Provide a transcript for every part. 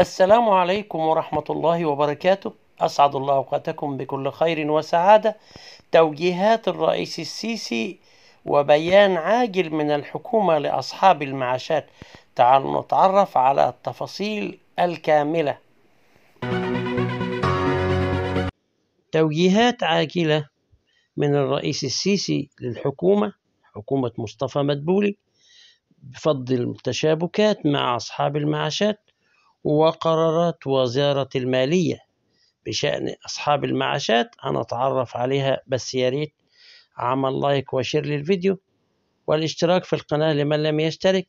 السلام عليكم ورحمة الله وبركاته أسعد الله أوقاتكم بكل خير وسعادة توجيهات الرئيس السيسي وبيان عاجل من الحكومة لأصحاب المعاشات تعالوا نتعرف على التفاصيل الكاملة توجيهات عاجلة من الرئيس السيسي للحكومة حكومة مصطفى مدبولي بفضل التشابكات مع أصحاب المعاشات وقرارات وزارة المالية بشأن أصحاب المعاشات هنتعرف عليها بس يا ريت عمل لايك وشير للفيديو والاشتراك في القناة لمن لم يشترك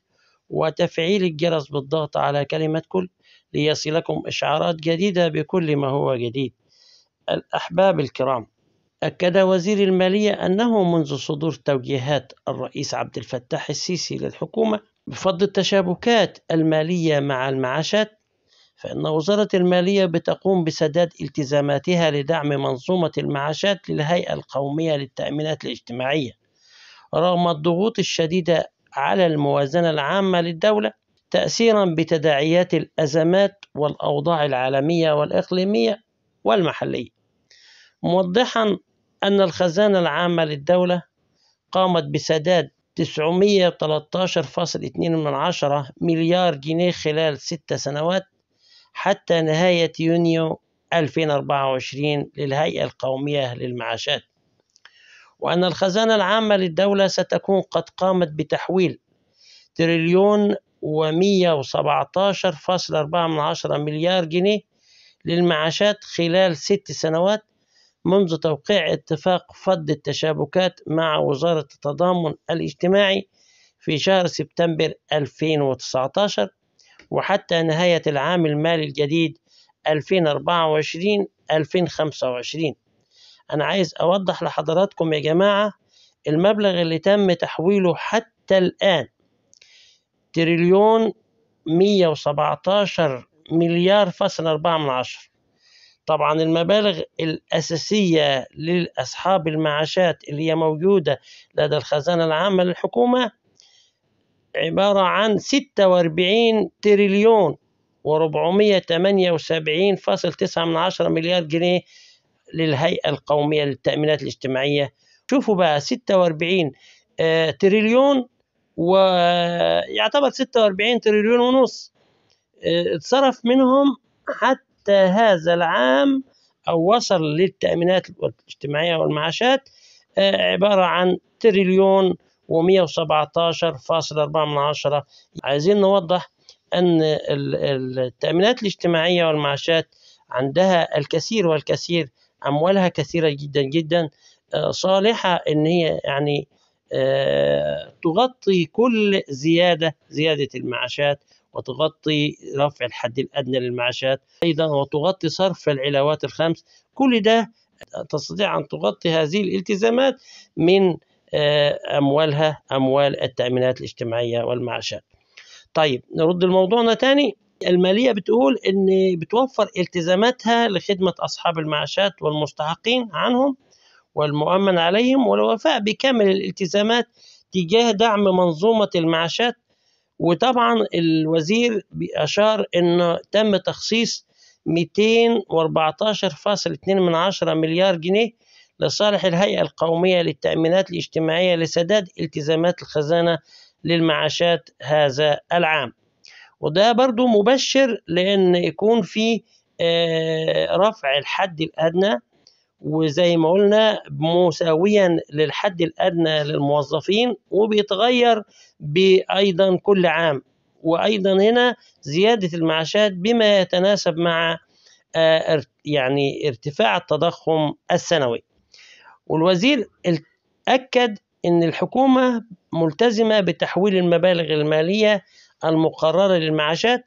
وتفعيل الجرس بالضغط على كلمة كل ليصلكم إشعارات جديدة بكل ما هو جديد الأحباب الكرام أكد وزير المالية أنه منذ صدور توجيهات الرئيس عبد الفتاح السيسي للحكومة بفض التشابكات المالية مع المعاشات فإن وزارة المالية بتقوم بسداد التزاماتها لدعم منظومة المعاشات للهيئة القومية للتأمينات الاجتماعية رغم الضغوط الشديدة على الموازنة العامة للدولة تأثيرا بتداعيات الأزمات والأوضاع العالمية والإقليمية والمحلية موضحا أن الخزانة العامة للدولة قامت بسداد 913.2 مليار جنيه خلال ست سنوات حتى نهاية يونيو 2024 للهيئة القومية للمعاشات وأن الخزانة العامة للدولة ستكون قد قامت بتحويل تريليون و117.4 مليار جنيه للمعاشات خلال ست سنوات منذ توقيع اتفاق فض التشابكات مع وزارة التضامن الاجتماعي في شهر سبتمبر 2019 وحتى نهاية العام المالي الجديد 2024 2025 أنا عايز أوضح لحضراتكم يا جماعة المبلغ اللي تم تحويله حتى الآن تريليون 117 مليار فاصل أربعة من عشر طبعا المبالغ الأساسية لأصحاب المعاشات اللي هي موجودة لدى الخزانة العامة للحكومة عبارة عن 46 تريليون و478.9 من عشرة مليار جنيه للهيئة القومية للتأمينات الاجتماعية شوفوا بقى 46 آه، تريليون ويعتبر 46 تريليون ونص آه، اتصرف منهم حتى هذا العام أو وصل للتأمينات الاجتماعية والمعاشات آه، عبارة عن تريليون و117.4 عايزين نوضح أن التأمينات الاجتماعية والمعاشات عندها الكثير والكثير أموالها كثيرة جدا جدا آه، صالحة أن هي يعني آه، تغطي كل زيادة زيادة المعاشات وتغطي رفع الحد الأدنى للمعاشات أيضا وتغطي صرف العلاوات الخمس كل ده تستطيع أن تغطي هذه الالتزامات من آه، أموالها أموال التأمينات الاجتماعية والمعاشات طيب نرد لموضوعنا تاني المالية بتقول إن بتوفر التزاماتها لخدمة أصحاب المعاشات والمستحقين عنهم والمؤمن عليهم والوفاء بكامل الالتزامات تجاه دعم منظومة المعاشات وطبعا الوزير أشار أنه تم تخصيص 214.2 مليار جنيه لصالح الهيئة القومية للتأمينات الاجتماعية لسداد التزامات الخزانة للمعاشات هذا العام وده برضو مبشر لأن يكون في آه، رفع الحد الأدنى وزي ما قلنا مساويا للحد الأدنى للموظفين وبيتغير أيضا كل عام وأيضا هنا زيادة المعاشات بما يتناسب مع آه، يعني ارتفاع التضخم السنوي والوزير أكد أن الحكومة ملتزمة بتحويل المبالغ المالية المقررة للمعاشات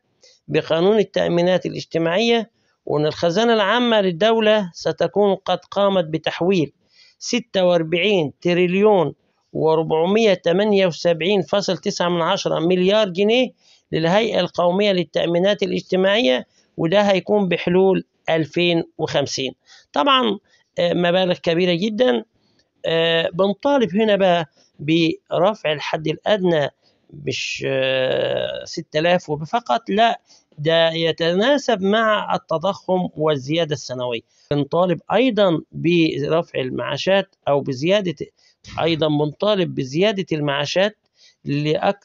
بقانون التأمينات الاجتماعية وأن الخزانة العامة للدولة ستكون قد قامت بتحويل 46 تريليون و478.9 مليار جنيه للهيئة القومية للتأمينات الاجتماعية وده هيكون بحلول 2050 طبعا آه، مبالغ كبيرة جدا آه، بنطالب هنا بقى برفع الحد الأدنى مش 6000 آه، فقط لا ده يتناسب مع التضخم والزيادة السنوية بنطالب أيضا برفع المعاشات أو بزيادة أيضا بنطالب بزيادة المعاشات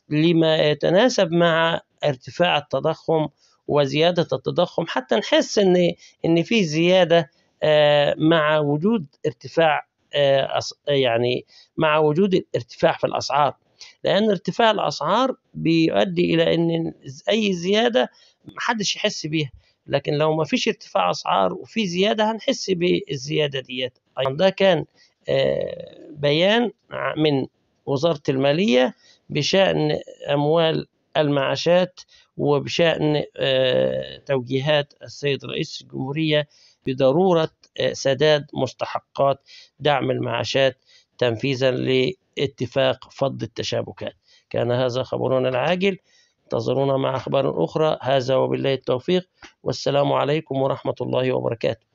لما يتناسب مع ارتفاع التضخم وزيادة التضخم حتى نحس إن إن في زيادة آه، مع وجود ارتفاع آه، يعني مع وجود ارتفاع في الاسعار لان ارتفاع الاسعار بيؤدي الى ان اي زياده محدش يحس بيها لكن لو ما فيش ارتفاع اسعار وفي زياده هنحس بالزياده ديت طيب، ده كان آه، بيان من وزاره الماليه بشان اموال المعاشات وبشان توجيهات السيد رئيس الجمهوريه بضروره آه، سداد مستحقات دعم المعاشات تنفيذا لاتفاق فض التشابكات كان هذا خبرنا العاجل انتظرونا مع أخبار أخرى هذا وبالله التوفيق والسلام عليكم ورحمة الله وبركاته